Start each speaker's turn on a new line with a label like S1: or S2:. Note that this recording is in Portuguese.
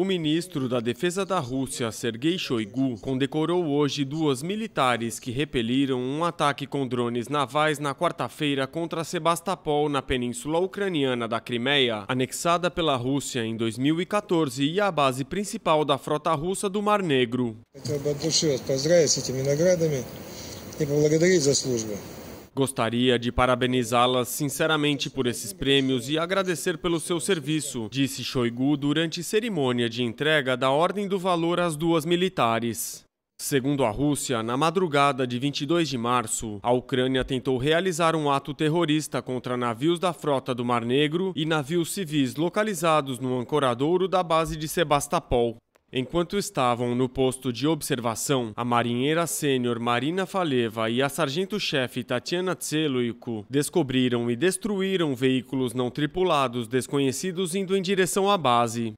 S1: O ministro da Defesa da Rússia, Sergei Shoigu, condecorou hoje duas militares que repeliram um ataque com drones navais na quarta-feira contra Sebastopol, na península ucraniana da Crimeia, anexada pela Rússia em 2014 e a base principal da frota russa do Mar Negro. Eu Gostaria de parabenizá-la sinceramente por esses prêmios e agradecer pelo seu serviço, disse Shoigu durante cerimônia de entrega da Ordem do Valor às duas militares. Segundo a Rússia, na madrugada de 22 de março, a Ucrânia tentou realizar um ato terrorista contra navios da frota do Mar Negro e navios civis localizados no ancoradouro da base de Sebastopol. Enquanto estavam no posto de observação, a marinheira sênior Marina Faleva e a sargento-chefe Tatiana Tseluico descobriram e destruíram veículos não tripulados desconhecidos indo em direção à base.